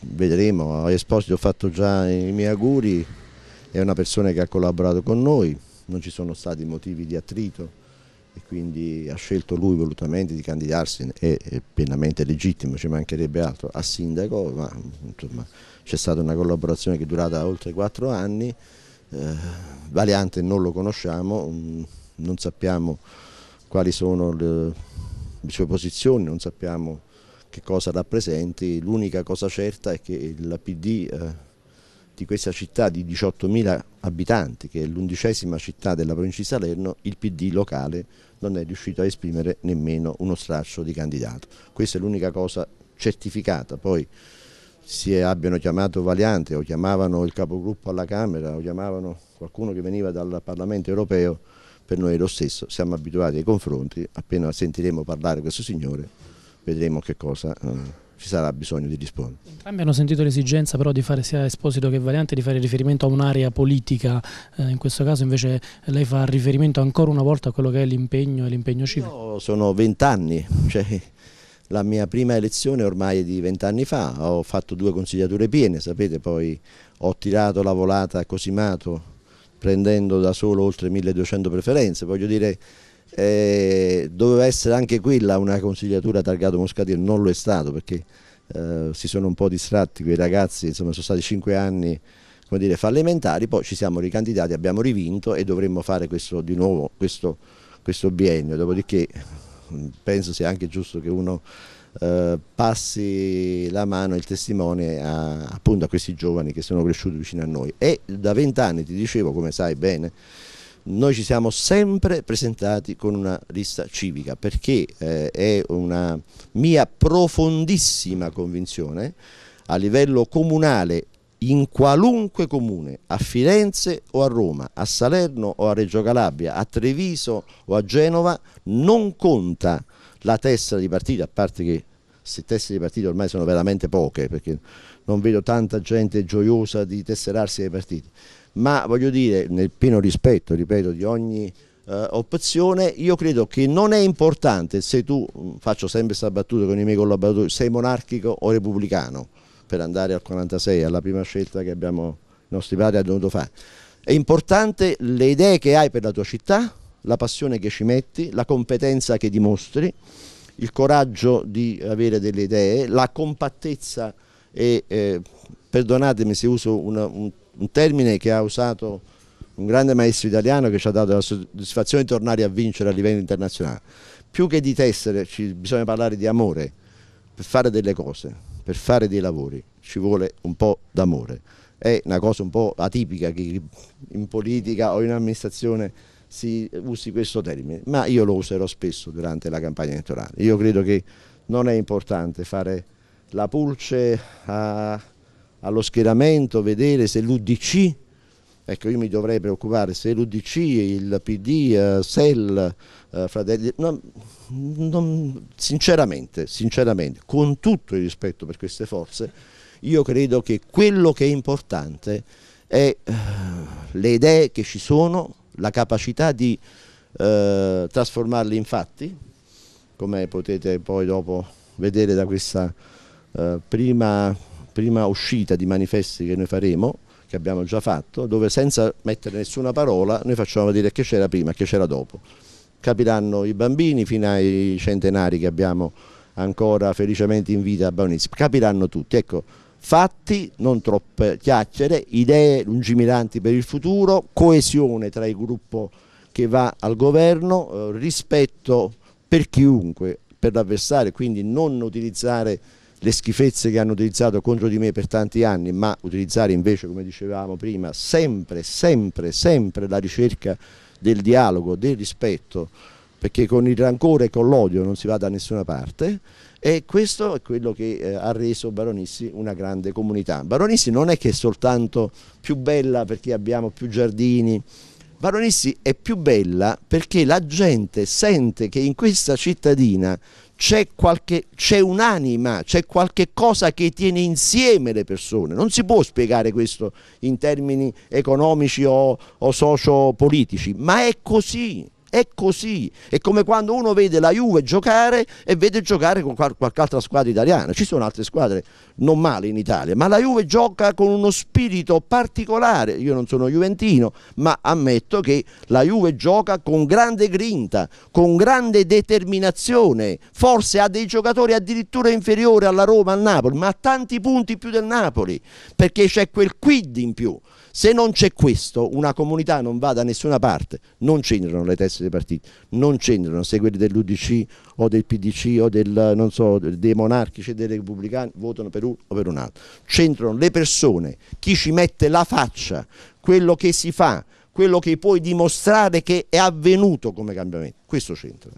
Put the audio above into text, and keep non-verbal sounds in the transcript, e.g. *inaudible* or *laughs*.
vedremo, a Esposito ho fatto già i miei auguri, è una persona che ha collaborato con noi, non ci sono stati motivi di attrito e quindi ha scelto lui volutamente di candidarsi, è, pienamente legittimo, ci mancherebbe altro, a sindaco, ma c'è stata una collaborazione che è durata oltre quattro anni, eh, Valiante non lo conosciamo, mm, non sappiamo quali sono le, le sue posizioni, non sappiamo che cosa rappresenti, l'unica cosa certa è che il PD eh, di questa città di 18.000 abitanti, che è l'undicesima città della provincia di Salerno, il PD locale non è riuscito a esprimere nemmeno uno straccio di candidato. Questa è l'unica cosa certificata, poi si è, abbiano chiamato Valiante o chiamavano il capogruppo alla Camera o chiamavano qualcuno che veniva dal Parlamento europeo, per noi è lo stesso, siamo abituati ai confronti, appena sentiremo parlare questo signore vedremo che cosa eh, ci sarà bisogno di rispondere. Entrambi hanno sentito l'esigenza però di fare sia Esposito che Variante di fare riferimento a un'area politica, eh, in questo caso invece lei fa riferimento ancora una volta a quello che è l'impegno e l'impegno civile. Io sono vent'anni, *laughs* cioè la mia prima elezione ormai è di vent'anni fa, ho fatto due consigliature piene, sapete poi ho tirato la volata a Cosimato prendendo da solo oltre 1200 preferenze, voglio dire eh, doveva essere anche quella una consigliatura targato Moscatino, non lo è stato perché eh, si sono un po' distratti quei ragazzi, insomma sono stati cinque anni come dire, fallimentari, poi ci siamo ricandidati, abbiamo rivinto e dovremmo fare questo, di nuovo questo, questo biennio, dopodiché penso sia anche giusto che uno eh, passi la mano, il testimone a, appunto a questi giovani che sono cresciuti vicino a noi e da vent'anni ti dicevo come sai bene noi ci siamo sempre presentati con una lista civica perché eh, è una mia profondissima convinzione a livello comunale in qualunque comune, a Firenze o a Roma, a Salerno o a Reggio Calabria, a Treviso o a Genova, non conta la tessera di partito, a parte che se tessere di partito ormai sono veramente poche perché non vedo tanta gente gioiosa di tesserarsi dai partiti ma voglio dire nel pieno rispetto ripeto di ogni eh, opzione io credo che non è importante se tu mm, faccio sempre questa battuta con i miei collaboratori sei monarchico o repubblicano per andare al 46 alla prima scelta che abbiamo i nostri padri hanno dovuto fare è importante le idee che hai per la tua città la passione che ci metti la competenza che dimostri il coraggio di avere delle idee, la compattezza e, eh, perdonatemi se uso una, un, un termine che ha usato un grande maestro italiano che ci ha dato la soddisfazione di tornare a vincere a livello internazionale. Più che di tessere bisogna parlare di amore, per fare delle cose, per fare dei lavori ci vuole un po' d'amore. È una cosa un po' atipica che in politica o in amministrazione si usi questo termine, ma io lo userò spesso durante la campagna elettorale. Io credo che non è importante fare la pulce a, allo schieramento, vedere se l'UDC, ecco io mi dovrei preoccupare se l'UDC, il PD, eh, SEL, eh, Fratelli, no, non, sinceramente, sinceramente, con tutto il rispetto per queste forze, io credo che quello che è importante è eh, le idee che ci sono, la capacità di eh, trasformarli in fatti, come potete poi dopo vedere da questa eh, prima, prima uscita di manifesti che noi faremo, che abbiamo già fatto, dove senza mettere nessuna parola noi facciamo vedere che c'era prima e che c'era dopo. Capiranno i bambini fino ai centenari che abbiamo ancora felicemente in vita a Baunis, capiranno tutti. Ecco, Fatti, non troppe chiacchiere, idee lungimiranti per il futuro, coesione tra il gruppo che va al governo, eh, rispetto per chiunque, per l'avversario, quindi non utilizzare le schifezze che hanno utilizzato contro di me per tanti anni, ma utilizzare invece, come dicevamo prima, sempre, sempre, sempre la ricerca del dialogo, del rispetto, perché con il rancore e con l'odio non si va da nessuna parte e questo è quello che eh, ha reso Baronissi una grande comunità. Baronissi non è che è soltanto più bella perché abbiamo più giardini, Baronissi è più bella perché la gente sente che in questa cittadina c'è un'anima, c'è qualche cosa che tiene insieme le persone. Non si può spiegare questo in termini economici o, o sociopolitici, ma è così. È così. È come quando uno vede la Juve giocare e vede giocare con qualche altra squadra italiana. Ci sono altre squadre non male in Italia, ma la Juve gioca con uno spirito particolare. Io non sono juventino, ma ammetto che la Juve gioca con grande grinta, con grande determinazione. Forse ha dei giocatori addirittura inferiori alla Roma, al Napoli, ma ha tanti punti più del Napoli, perché c'è quel quid in più. Se non c'è questo, una comunità non va da nessuna parte, non c'entrano le teste essere partiti, non c'entrano se quelli dell'UDC o del PDC o del, so, dei monarchici e dei repubblicani votano per uno o per un altro, c'entrano le persone, chi ci mette la faccia, quello che si fa, quello che puoi dimostrare che è avvenuto come cambiamento, questo c'entra.